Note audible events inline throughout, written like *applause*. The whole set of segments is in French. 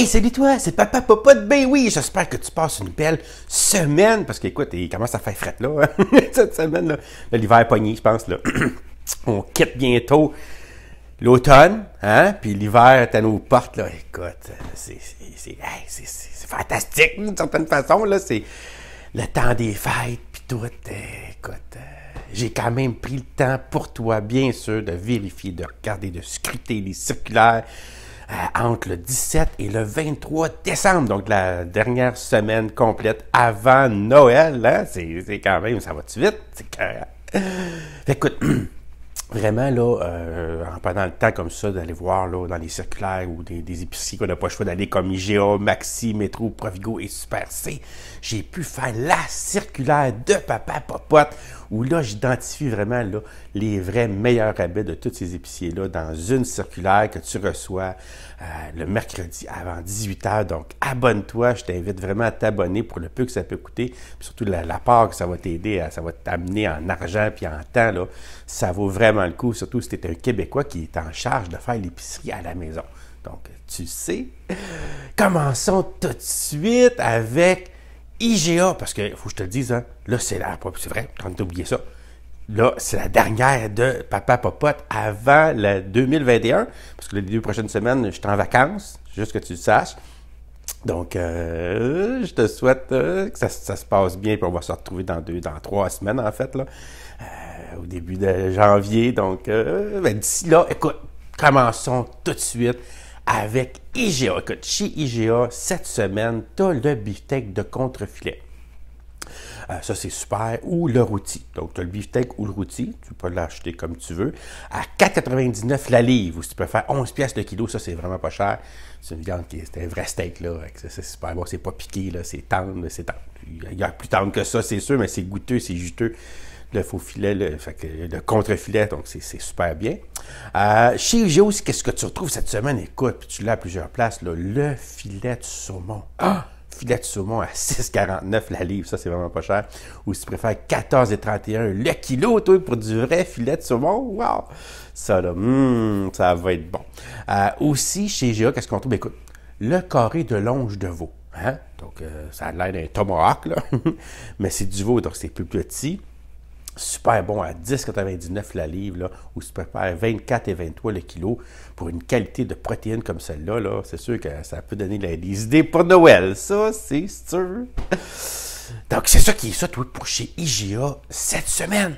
Hey, salut toi, c'est Papa Papa de Ben oui, j'espère que tu passes une belle semaine, parce qu'écoute, il commence à faire frette là, *laughs* cette semaine, là, l'hiver pogné, je pense, là. *clears throat* on quitte bientôt l'automne, hein, puis l'hiver est à nos portes, là, écoute, c'est, fantastique, d'une certaine façon, là, c'est le temps des fêtes, puis tout, euh, écoute, euh, j'ai quand même pris le temps pour toi, bien sûr, de vérifier, de regarder, de scruter les circulaires, euh, entre le 17 et le 23 décembre, donc la dernière semaine complète avant Noël. Hein? C'est quand même, ça va-tu vite? C'est euh, Écoute. *clears throat* vraiment, là, euh, en prenant le temps comme ça d'aller voir là, dans les circulaires ou des, épiciers qu'on n'a pas le choix d'aller comme IGA, Maxi, Métro, Provigo et Super C, j'ai pu faire la circulaire de Papa Popote où là, j'identifie vraiment là, les vrais meilleurs rabais de tous ces épiciers-là dans une circulaire que tu reçois euh, le mercredi avant 18h. Donc, abonne-toi. Je t'invite vraiment à t'abonner pour le peu que ça peut coûter. surtout, la, la part que ça va t'aider, ça va t'amener en argent puis en temps. Là, ça vaut vraiment le coup, surtout si c'était un Québécois qui est en charge de faire l'épicerie à la maison. Donc, tu sais. Commençons tout de suite avec IGA, parce que faut que je te dise, hein, là, c'est la. C'est vrai, t'as oublié ça. Là, c'est la dernière de Papa Popote avant le 2021, parce que les deux prochaines semaines, je suis en vacances, juste que tu le saches. Donc, euh, je te souhaite euh, que ça, se passe bien, puis on va se retrouver dans deux, dans trois semaines, en fait. Là. Euh, au début de janvier. Donc, euh, ben, d'ici là, écoute, commençons tout de suite avec IGA. Écoute, chez IGA, cette semaine, tu as le beefsteak de contrefilet. Euh, ça, c'est super. Ou le rôti. Donc, tu as le beefsteak ou le rôti. Tu peux l'acheter comme tu veux. À 4,99 la livre. Ou si tu peux faire 11 pièces le kilo, ça, c'est vraiment pas cher. C'est une viande qui est un vrai steak, là. C'est super bon. C'est pas piqué, là. C'est tendre, c'est tendre. Il y a plus tendre que ça, c'est sûr, mais c'est goûteux, c'est juteux le faux filet, le, contre-filet, donc c'est super bien. Euh, chez Géo, qu'est-ce que tu retrouves cette semaine? Écoute, tu l'as à plusieurs places, le filet de saumon. Ah! Filet de saumon à 6,49 la livre, ça c'est vraiment pas cher. Ou si tu préfères 14,31 le kilo, toi, pour du vrai filet de saumon, Ça là, hmm, ça va être bon. Euh, aussi, chez Géo, qu'est-ce qu'on trouve? Écoute, le carré de longe de veau. Hein? Donc, euh, ça a l'air d'un tomahawk, *laughs* mais c'est du veau, donc c'est plus petit super bon à 10,99 la livre, là, où tu se 24 et 23 le kilo pour une qualité de protéines comme celle-là. Là, c'est sûr que ça peut donner des idées pour Noël, ça, c'est sûr. *laughs* Donc, c'est ça qui est ça, toi, pour chez IGA cette semaine.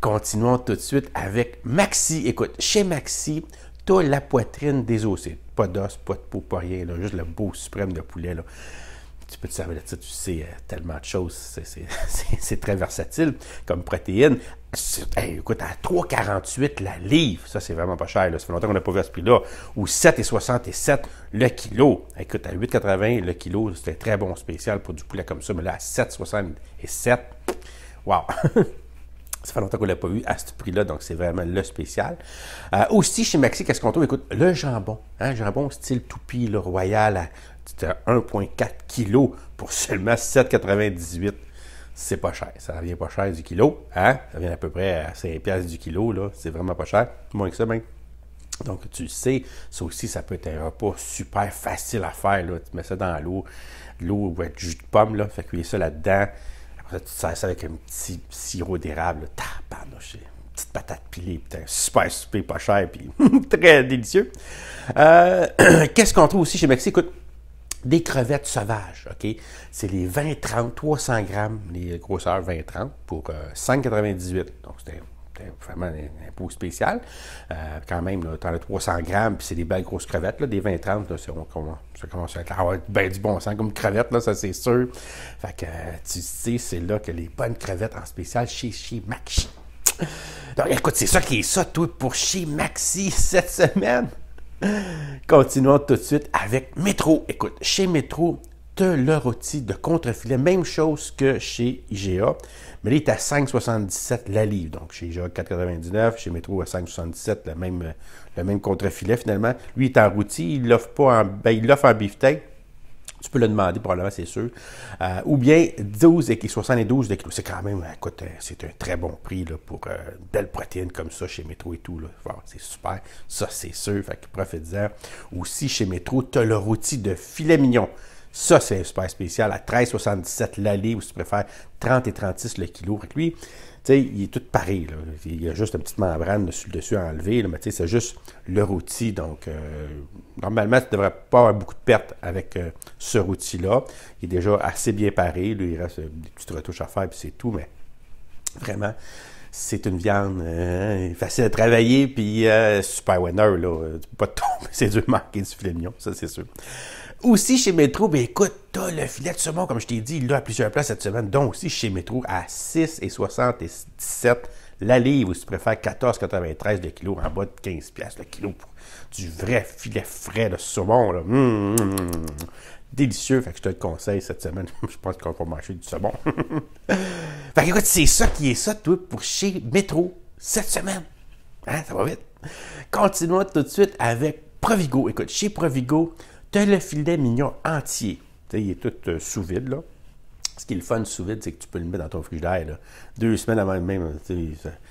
Continuons tout de suite avec Maxi. Écoute, chez Maxi, t'as la poitrine des désossée. Pas d'os, pas de peau, pas rien, là, juste le beau suprême de poulet. Là tu peux te servir de ça, tu sais euh, tellement de choses. *laughs* C'est très versatile comme protéine. écoute, à 3,48 la livre, ça c'est vraiment pas cher. Là. Ça fait longtemps qu'on n'a pas vu à ce prix-là. Ou 7,67 le kilo. Écoute, à 8,80 le kilo, c'était très bon spécial pour du poulet comme ça. Mais là, à 7,67, wow! *laughs* Ça fait longtemps qu'on ne l'a pas vu à ce prix-là, donc c'est vraiment le spécial. Euh, aussi, chez Maxi, qu'est-ce qu'on trouve? Écoute, le jambon. Hein, jambon style toupie, le royal, c'était 1,4 kg pour seulement 7,98. C'est pas cher. Ça revient pas cher du kilo. Hein? Ça revient à peu près à 5$ du kilo. Là. C'est vraiment pas cher. Moins que ça, même. Ben. Donc, tu sais, ça aussi, ça peut être un repas super facile à faire. Là. Tu mets ça dans l'eau, l'eau ou être jus de pomme, là, fait cuire ça là-dedans. Après tu te sers ça avec un petit sirop d'érable. une petite patate pilée, putain, super super pas cher, puis *laughs* très délicieux. Euh, *clears throat* qu'est-ce qu'on trouve aussi chez Mexique? Écoute, des crevettes sauvages, OK? C'est les 20-30, 300 grammes, les grosseurs 20-30 pour 198. Euh, Donc, c'était vraiment un, impôt spécial. Euh, quand même, tu as 300 grammes, puis c'est des belles grosses crevettes, là, des 20-30, ça commence à être ah ben du bon sang comme crevette, là, ça c'est sûr. Fait que, euh, tu sais, c'est là que les bonnes crevettes en spécial chez, chez Maxi. Donc, écoute, c'est ça qui est ça, tout pour chez Maxi cette semaine. Continuons tout de suite avec Métro. Écoute, chez Métro, te le rôti de contrefilet, même chose que chez IGA, mais il est à 5,77 la livre. Donc, chez IGA, 4,99, chez Métro, à 5,77, le même, le même contrefilet finalement. Lui, il est en rôti, il l'offre pas en, ben, il l'offre en tu peux le demander, probablement, c'est sûr. Euh, ou bien 12 et 72 de C'est quand même, écoute, euh, c'est un très bon prix pour euh, une belle protéine comme ça chez Métro et tout. c'est super. Ça, c'est sûr. Fait que profite-en. Aussi, chez Métro, tu as le rôti de filet mignon. Ça, c'est super spécial. À 13,77 l'allée, ou si tu préfères, 30 et 36 le kilo. Avec lui, sais, il est tout paré, Là. Il y a juste une petite membrane dessus, dessus à enlever, là, mais c'est juste le rôti. Donc, euh, normalement, tu ne devrais pas avoir beaucoup de pertes avec euh, ce rôti-là. Il est déjà assez bien paré. Lui, il reste euh, des petites retouches à faire, puis c'est tout. Mais vraiment, c'est une viande facile à travailler, puis super winner. Là. Tu peux pas *laughs* tomber. C'est dur manquer du filet ça, c'est sûr. Aussi chez Métro, ben écoute, t'as le filet de saumon, comme je t'ai dit, là à plusieurs places cette semaine, donc aussi chez Métro, à 6,77 la livre, si tu préfères 14,93 de kilo en bas de 15 pièces le kilo pour du vrai filet frais de saumon. Là. Mmh, mmh, mmh, Délicieux, fait que je te le conseille cette semaine. *laughs* je pense qu'on va manger du saumon. *laughs* fait écoute, c'est ça qui est ça, toi, pour chez Métro cette semaine. Hein, ça va vite. Continuons tout de suite avec Provigo. Écoute, chez Provigo, as le filet mignon entier. il est tout euh, sous vide, Ce qui est le fun sous vide, c'est que tu peux le mettre dans ton frigidaire. Deux semaines avant même.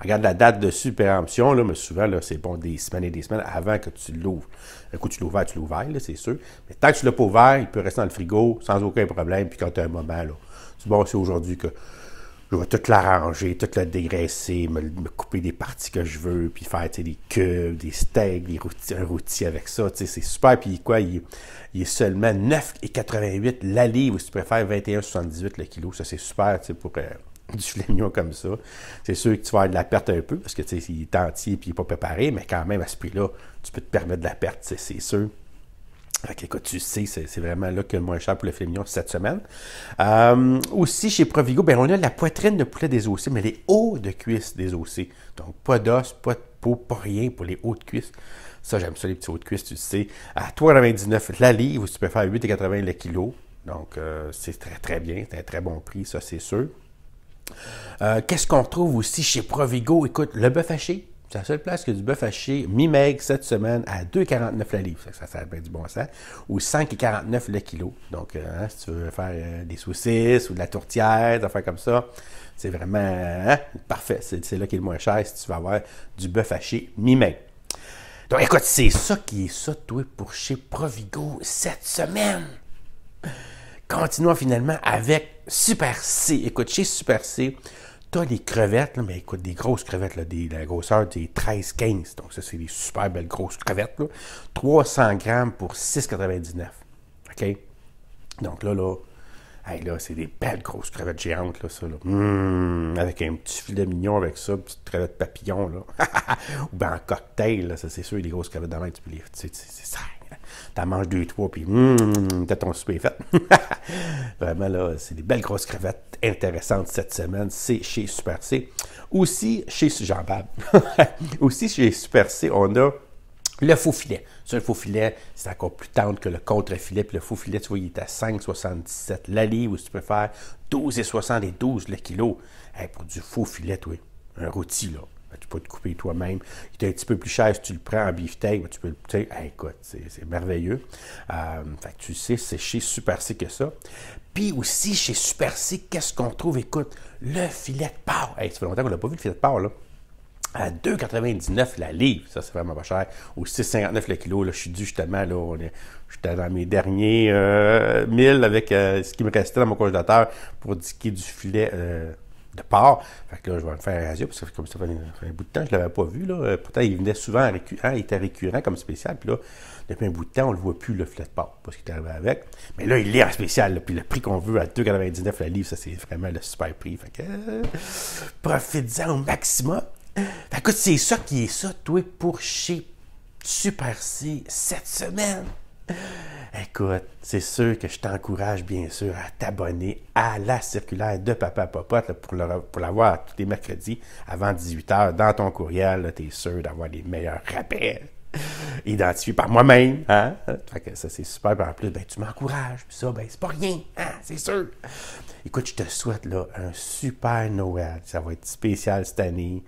Regarde la date de superemption, là, mais souvent, là, c'est bon des semaines et des semaines avant que tu l'ouvres. Un coup, tu l'ouvres, tu l'ouvres, c'est sûr. Mais tant que tu l'as pas ouvert, il peut rester dans le frigo sans aucun problème. Puis quand tu as un moment, là, c'est bon, c'est aujourd'hui que je vais tout l'arranger, tout le dégraisser, me, couper des parties que je veux, puis faire des cubes, des steaks, un rôti avec ça. C'est super. Puis quoi, il, est seulement 9,88 la livre, si tu préfères 21,78 le kilo. Ça, c'est super pour euh, *laughs* du filet comme ça. C'est sûr que tu vas avoir de la perte un peu, parce que il est entier et il n'est pas préparé, mais quand même, à ce prix-là, tu peux te permettre de la perte, c'est sûr. Fait que, écoute, tu sais, c'est vraiment là que le moins cher pour le filet cette semaine. Euh, aussi, chez Provigo, ben, on a la poitrine de poulet désossée, mais les hauts de cuisse désossés. Donc, pas d'os, pas de peau, pas rien pour les hauts de cuisse. Ça, j'aime ça, les petits hauts de cuisse, tu sais. À 3,99 la livre, tu peux faire 8,80 le kilo. Donc, euh, c'est très, très bien. C'est un très bon prix, ça, c'est sûr. Euh, qu'est-ce qu'on trouve aussi chez Provigo? Écoute, le bœuf haché, c'est la seule place que du bœuf haché mi-maigre cette semaine à 2,49 la livre. Ça, ça, bien du bon sens. Ou 5,49 le kilo. Donc, euh, hein, si tu veux faire euh, des saucisses ou de la tourtière, des affaires comme ça, c'est vraiment hein, parfait. C'est là qu'il est le moins cher si tu vas avoir du bœuf haché mi-maigre. Donc, écoute, c'est ça qui est ça, toi, pour chez Provigo cette semaine. Continuons finalement avec Super C. Écoute, chez Super C, T'as des crevettes, mais écoute, des grosses crevettes, là, des, la grosseur des 13-15. Donc, ça, c'est des super belles grosses crevettes. 300 grammes pour 6,99. OK? Donc, là, là, là c'est des belles grosses crevettes géantes, là, ça. Là. Mmh, avec un petit filet mignon avec ça, petite crevette papillon, là. *laughs* Ou bien en cocktail, là, ça, c'est sûr, des grosses crevettes dans tu peux les. Tu c'est ça. T'en manges deux, trois, puis mm, t'as ton souper fait. *laughs* Vraiment, là, c'est des belles grosses crevettes intéressantes cette semaine. C'est chez Super C. Aussi, chez jean *laughs* Aussi, chez Super C, on a le faux filet. C'est un faux filet, c'est encore plus tendre que le contre-filet. Puis le faux filet, tu vois, il est à 5,77 la ou si tu préfères, faire et le kilo. pour du faux filet, oui. un rôti, là. Ben, tu peux te couper toi-même. Il est un petit peu plus cher si tu le prends en beefsteak. tu peux écoute, c'est merveilleux. Euh, fait tu sais, c'est chez Super C que ça. Puis aussi, chez Super C, qu'est-ce qu'on trouve? Écoute, le filet de porc. Hey, ça fait longtemps qu'on n'a pas vu le filet de porc, là à 2,99 la livre. Ça, c'est vraiment pas cher. Ou 6,59 le kilo. Là, je suis dû justement, là, j'étais dans mes derniers 1000 euh, avec euh, ce qui me restait dans mon congélateur pour disquer du filet de part. Fait que là, je vais me faire un radio, parce que comme ça fait, un bout de temps, je ne l'avais pas vu. Là. Euh, pourtant, il venait souvent récurrent, hein, il était récurrent comme spécial. Puis là, depuis un bout de temps, on ne le voit plus, le flat part, parce qu'il est arrivé avec. Mais là, il est en spécial. Puis le prix qu'on veut à 2,99 la livre, ça, c'est vraiment le super prix. Fait que euh, profitez-en au maximum. Fait que c'est ça qui est ça, toi, pour chez Super C cette semaine écoute, c'est sûr que je t'encourage bien sûr à t'abonner à la circulaire de Papa Popote pour, pour l'avoir tous les mercredis avant 18h dans ton courriel. Tu es sûr d'avoir les meilleurs rappels identifiés par moi-même. Hein? ça, c'est super. en plus, ben, tu m'encourages. Puis ça, ben, c'est pas rien. Hein, c'est sûr. Écoute, je te souhaite là, un super Noël. Ça va être spécial cette année.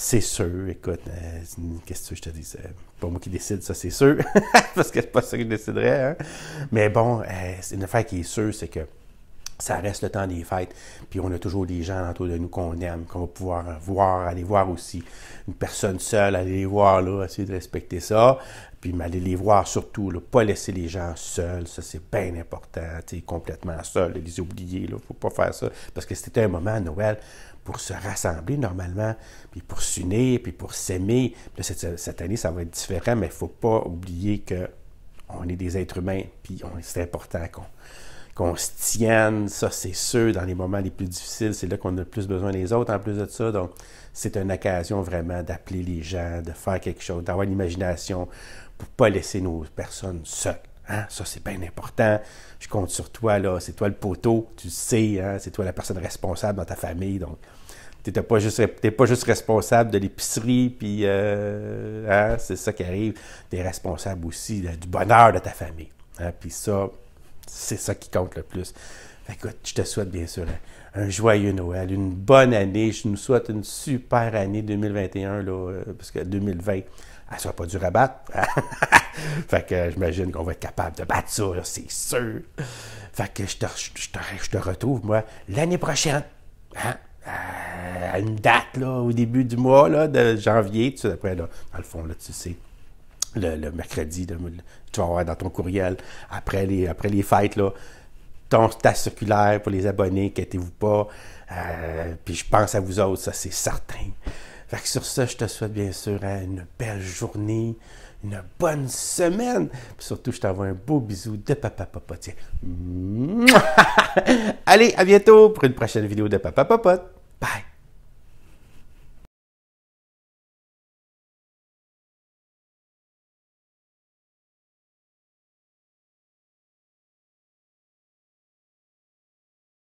C'est sûr, écoute, euh, qu'est-ce que je te dis? Euh, c'est pas moi qui décide, ça c'est sûr, *laughs* parce que c'est pas ça que je déciderais. Hein? Mais bon, euh, c'est une affaire qui est sûre, c'est que ça reste le temps des fêtes, puis on a toujours des gens autour de nous qu'on aime, qu'on va pouvoir voir, aller voir aussi. Une personne seule, aller les voir, là, essayer de respecter ça puis m'aller les voir surtout, ne pas laisser les gens seuls, ça c'est bien important, complètement seuls, les oublier, il ne faut pas faire ça, parce que c'était un moment à Noël pour se rassembler normalement, puis pour s'unir, puis pour s'aimer. Cette, année, ça va être différent, mais il ne faut pas oublier que on est des êtres humains, puis c'est important qu'on qu'on se tienne, ça c'est sûr, dans les moments les plus difficiles, c'est là qu'on a le plus besoin des autres en plus de ça. Donc, c'est une occasion vraiment d'appeler les gens, de faire quelque chose, d'avoir l'imagination pour pas laisser nos personnes seules. Hein? Ça, c'est bien important. Je compte sur toi, là. C'est toi le poteau, tu sais, hein? c'est toi la personne responsable dans ta famille. Donc, tu n'es pas, juste, pas juste responsable de l'épicerie, puis euh, hein? c'est ça qui arrive. Tu es responsable aussi euh, du bonheur de ta famille. Puis ça, c'est ça qui compte le plus. écoute, je te souhaite bien sûr un, joyeux Noël, une bonne année. Je nous souhaite une super année 2021, là, euh, parce que 2020, elle ne sera pas dure à battre. *laughs* fait que euh, j'imagine qu'on va être capable de battre ça, c'est sûr. Fait que je te, je te, retrouve, moi, l'année prochaine. Hein, à une date là, au début du mois là, de janvier, tu sais, après, là, dans le fond, là, tu sais le, mercredi, tu vas avoir dans ton courriel, après les, après les fêtes, là, ton, ta circulaire pour les abonnés, quêtez vous pas. Euh, puis je pense à vous autres, ça c'est certain. Fait que sur ça, je te souhaite bien sûr hein, une belle journée, une bonne semaine. Puis surtout, je t'envoie un beau bisou de Papa popote *laughs* Allez, à bientôt pour une prochaine vidéo de Papa Popote. Bye!